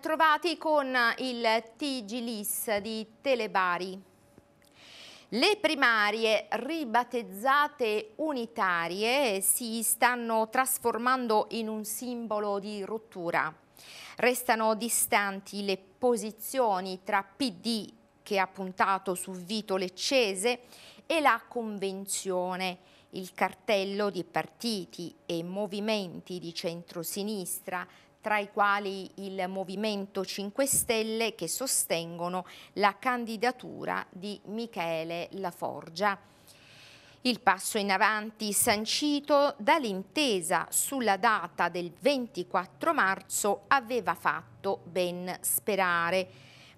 trovati con il TG Lis di Telebari. Le primarie ribattezzate unitarie si stanno trasformando in un simbolo di rottura. Restano distanti le posizioni tra PD, che ha puntato su Vito Leccese, e la Convenzione, il cartello di partiti e movimenti di centrosinistra tra i quali il Movimento 5 Stelle che sostengono la candidatura di Michele Laforgia. Il passo in avanti sancito dall'intesa sulla data del 24 marzo aveva fatto ben sperare,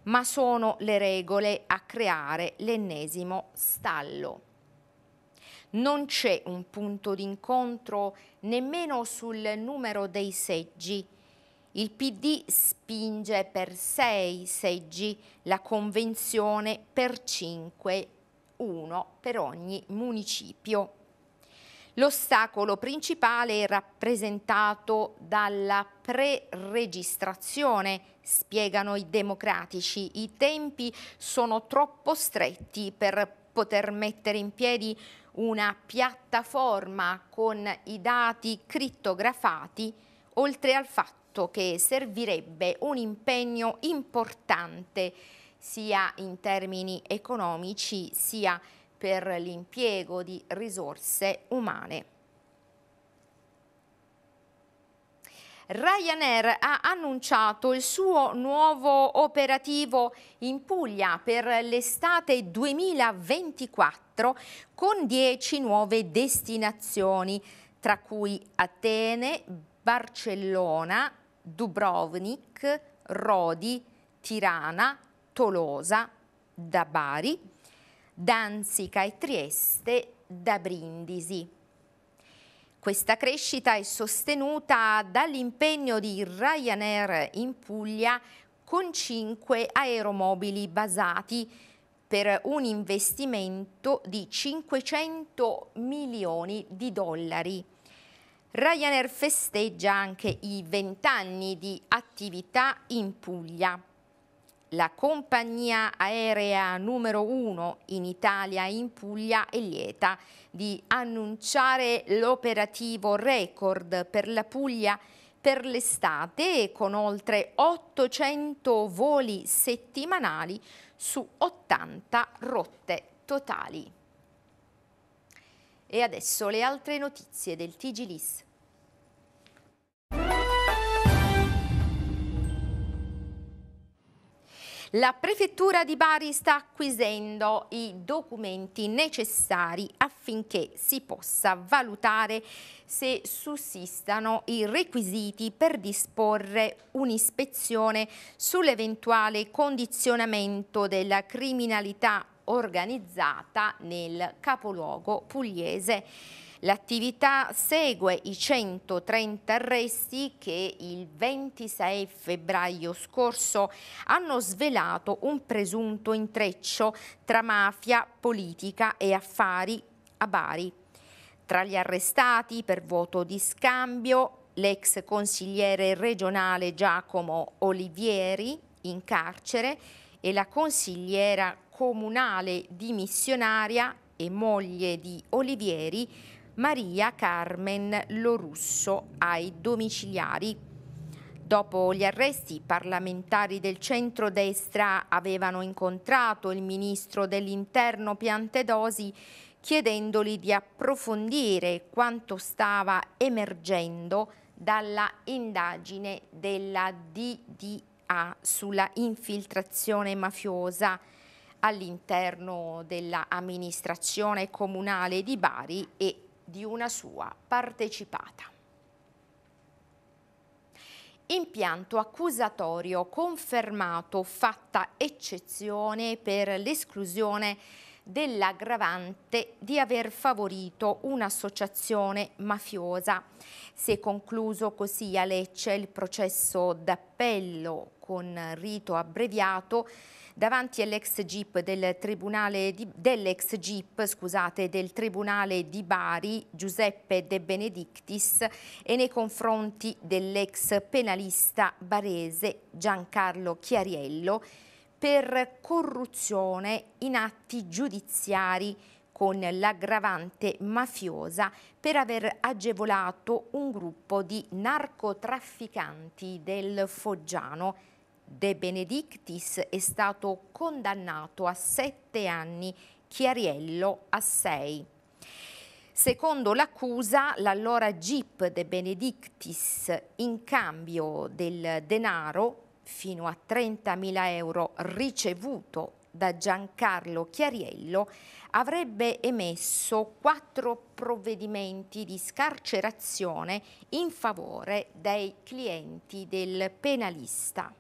ma sono le regole a creare l'ennesimo stallo non c'è un punto d'incontro nemmeno sul numero dei seggi il PD spinge per 6 seggi, la convenzione per 5, uno per ogni municipio. L'ostacolo principale è rappresentato dalla pre-registrazione, spiegano i democratici. I tempi sono troppo stretti per poter mettere in piedi una piattaforma con i dati crittografati, oltre al fatto tutto che servirebbe un impegno importante sia in termini economici sia per l'impiego di risorse umane. Ryanair ha annunciato il suo nuovo operativo in Puglia per l'estate 2024 con 10 nuove destinazioni, tra cui Atene, Barcellona, Dubrovnik, Rodi, Tirana, Tolosa, da Bari, Danzica e Trieste, da Brindisi. Questa crescita è sostenuta dall'impegno di Ryanair in Puglia con cinque aeromobili basati per un investimento di 500 milioni di dollari. Ryanair festeggia anche i vent'anni di attività in Puglia. La compagnia aerea numero uno in Italia in Puglia è lieta di annunciare l'operativo record per la Puglia per l'estate con oltre 800 voli settimanali su 80 rotte totali. E adesso le altre notizie del TG Lis. La prefettura di Bari sta acquisendo i documenti necessari affinché si possa valutare se sussistano i requisiti per disporre un'ispezione sull'eventuale condizionamento della criminalità organizzata nel capoluogo pugliese. L'attività segue i 130 arresti che il 26 febbraio scorso hanno svelato un presunto intreccio tra mafia, politica e affari a Bari. Tra gli arrestati per voto di scambio l'ex consigliere regionale Giacomo Olivieri in carcere e la consigliera comunale di missionaria e moglie di Olivieri, Maria Carmen Lorusso, ai domiciliari. Dopo gli arresti, parlamentari del centrodestra avevano incontrato il ministro dell'interno Piantedosi chiedendogli di approfondire quanto stava emergendo dalla indagine della DDA sulla infiltrazione mafiosa all'interno dell'amministrazione comunale di Bari e di una sua partecipata. Impianto accusatorio confermato fatta eccezione per l'esclusione dell'aggravante di aver favorito un'associazione mafiosa. Si è concluso così a Lecce il processo d'appello con rito abbreviato davanti all'ex GIP del Tribunale di, dell'ex GIP scusate, del Tribunale di Bari Giuseppe De Benedictis e nei confronti dell'ex penalista barese Giancarlo Chiariello per corruzione in atti giudiziari con l'aggravante mafiosa per aver agevolato un gruppo di narcotrafficanti del Foggiano. De Benedictis è stato condannato a sette anni, Chiariello a sei. Secondo l'accusa, l'allora GIP De Benedictis, in cambio del denaro fino a 30.000 euro ricevuto da Giancarlo Chiariello, avrebbe emesso quattro provvedimenti di scarcerazione in favore dei clienti del penalista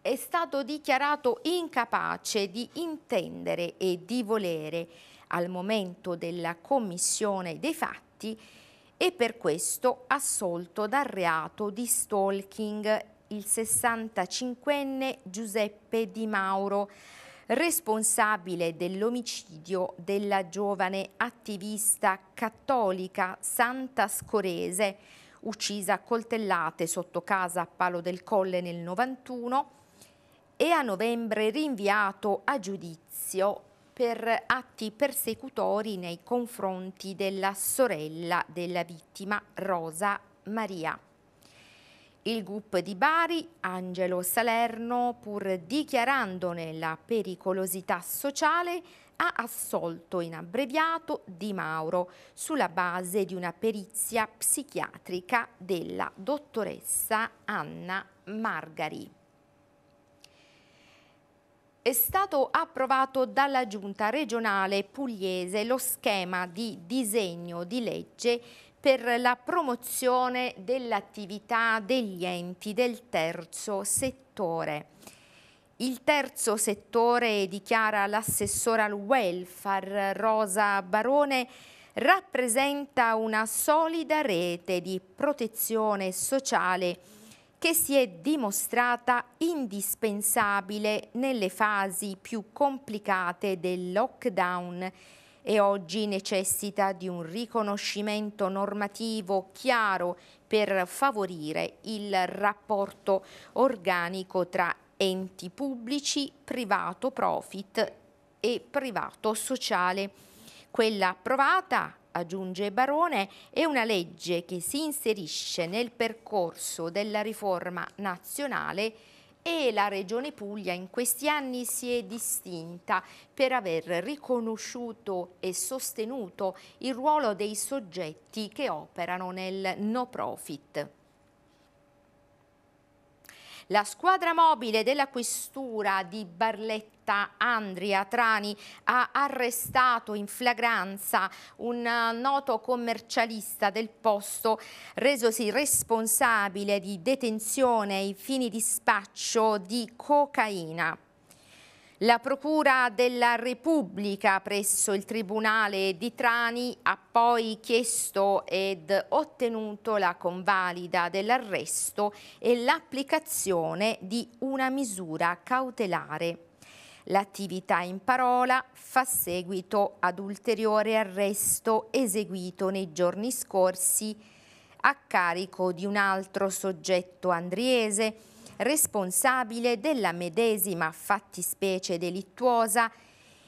è stato dichiarato incapace di intendere e di volere al momento della commissione dei fatti e per questo assolto dal reato di stalking il 65enne Giuseppe Di Mauro, responsabile dell'omicidio della giovane attivista cattolica Santa Scorese, uccisa a coltellate sotto casa a Palo del Colle nel 91 e a novembre rinviato a giudizio per atti persecutori nei confronti della sorella della vittima Rosa Maria. Il GUP di Bari, Angelo Salerno, pur dichiarandone la pericolosità sociale, ha assolto in abbreviato Di Mauro sulla base di una perizia psichiatrica della dottoressa Anna Margari è stato approvato dalla Giunta regionale pugliese lo schema di disegno di legge per la promozione dell'attività degli enti del terzo settore. Il terzo settore, dichiara l'assessora al welfare Rosa Barone, rappresenta una solida rete di protezione sociale che si è dimostrata indispensabile nelle fasi più complicate del lockdown e oggi necessita di un riconoscimento normativo chiaro per favorire il rapporto organico tra enti pubblici, privato profit e privato sociale. Quella approvata aggiunge Barone, è una legge che si inserisce nel percorso della riforma nazionale e la Regione Puglia in questi anni si è distinta per aver riconosciuto e sostenuto il ruolo dei soggetti che operano nel no profit. La squadra mobile della questura di Barletta Andria Trani ha arrestato in flagranza un eh, noto commercialista del posto resosi responsabile di detenzione ai fini di spaccio di cocaina. La Procura della Repubblica presso il Tribunale di Trani ha poi chiesto ed ottenuto la convalida dell'arresto e l'applicazione di una misura cautelare. L'attività in parola fa seguito ad ulteriore arresto eseguito nei giorni scorsi a carico di un altro soggetto andriese responsabile della medesima fattispecie delittuosa,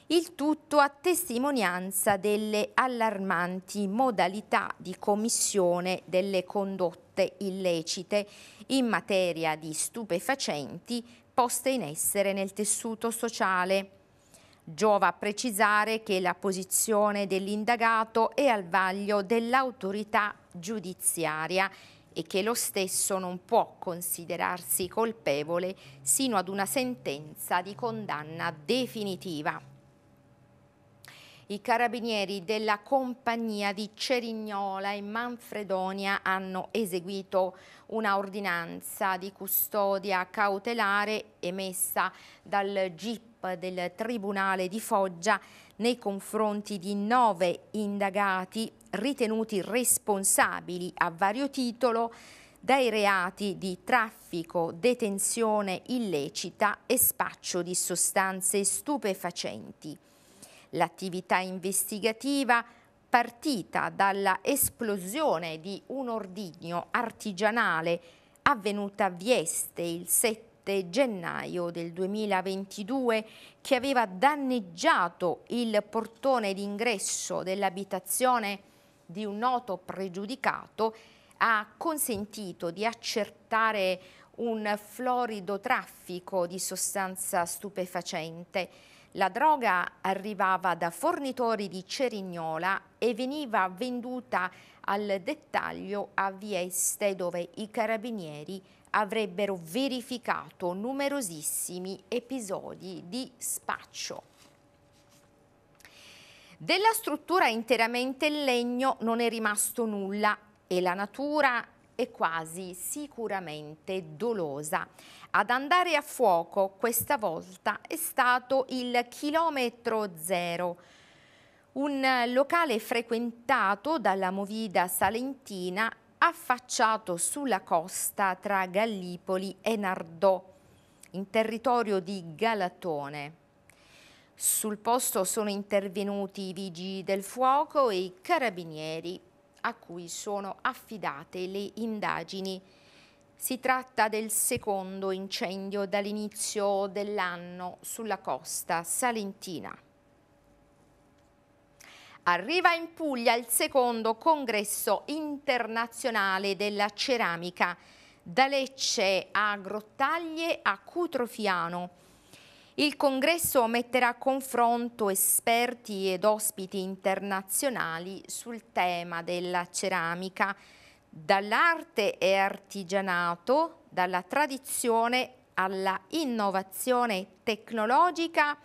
il tutto a testimonianza delle allarmanti modalità di commissione delle condotte illecite in materia di stupefacenti poste in essere nel tessuto sociale. Giova a precisare che la posizione dell'indagato è al vaglio dell'autorità giudiziaria e che lo stesso non può considerarsi colpevole sino ad una sentenza di condanna definitiva. I carabinieri della compagnia di Cerignola e Manfredonia hanno eseguito una ordinanza di custodia cautelare emessa dal GIP del Tribunale di Foggia nei confronti di nove indagati ritenuti responsabili a vario titolo dai reati di traffico, detenzione illecita e spaccio di sostanze stupefacenti. L'attività investigativa partita dalla esplosione di un ordigno artigianale avvenuta a Vieste il 7 gennaio del 2022 che aveva danneggiato il portone d'ingresso dell'abitazione di un noto pregiudicato ha consentito di accertare un florido traffico di sostanza stupefacente. La droga arrivava da fornitori di Cerignola e veniva venduta al dettaglio a Vieste dove i carabinieri avrebbero verificato numerosissimi episodi di spaccio. Della struttura interamente in legno non è rimasto nulla e la natura e quasi sicuramente dolosa. Ad andare a fuoco questa volta è stato il chilometro zero, un locale frequentato dalla movida salentina affacciato sulla costa tra Gallipoli e Nardò, in territorio di Galatone. Sul posto sono intervenuti i vigili del fuoco e i carabinieri a cui sono affidate le indagini. Si tratta del secondo incendio dall'inizio dell'anno sulla costa salentina. Arriva in Puglia il secondo congresso internazionale della ceramica, da Lecce a Grottaglie a Cutrofiano. Il congresso metterà a confronto esperti ed ospiti internazionali sul tema della ceramica, dall'arte e artigianato, dalla tradizione alla innovazione tecnologica,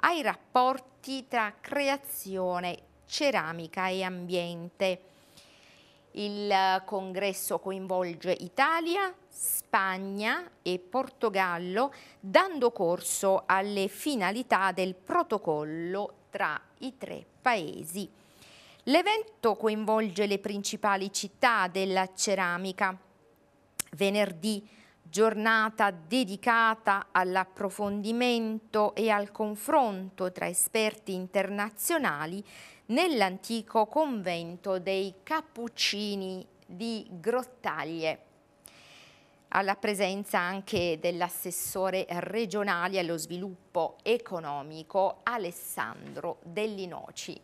ai rapporti tra creazione, ceramica e ambiente. Il congresso coinvolge Italia, Spagna e Portogallo, dando corso alle finalità del protocollo tra i tre paesi. L'evento coinvolge le principali città della ceramica. Venerdì giornata dedicata all'approfondimento e al confronto tra esperti internazionali nell'antico convento dei Cappuccini di Grottaglie alla presenza anche dell'assessore regionale allo sviluppo economico Alessandro Dell'Inoci.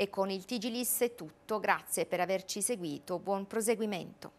E con il Tigilis è tutto, grazie per averci seguito, buon proseguimento.